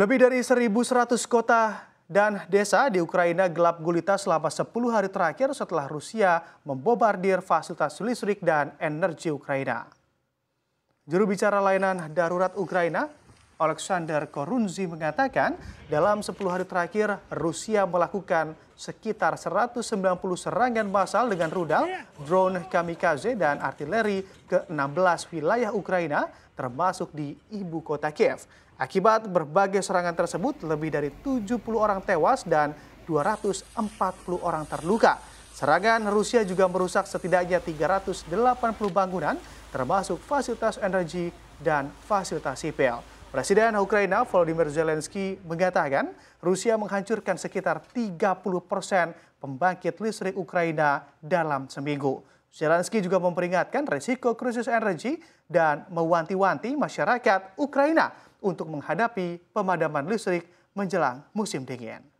Lebih dari 1.100 kota dan desa di Ukraina gelap gulita selama 10 hari terakhir setelah Rusia membobardir fasilitas listrik dan energi Ukraina. Juru bicara layanan darurat Ukraina, Alexander Korunzi mengatakan dalam 10 hari terakhir Rusia melakukan sekitar 190 serangan massal dengan rudal, drone kamikaze dan artileri ke 16 wilayah Ukraina termasuk di ibu kota Kiev. Akibat berbagai serangan tersebut lebih dari 70 orang tewas dan 240 orang terluka. Serangan Rusia juga merusak setidaknya 380 bangunan termasuk fasilitas energi dan fasilitas sipil. Presiden Ukraina Volodymyr Zelensky mengatakan Rusia menghancurkan sekitar 30 persen pembangkit listrik Ukraina dalam seminggu. Zelensky juga memperingatkan risiko krisis energi dan mewanti-wanti masyarakat Ukraina untuk menghadapi pemadaman listrik menjelang musim dingin.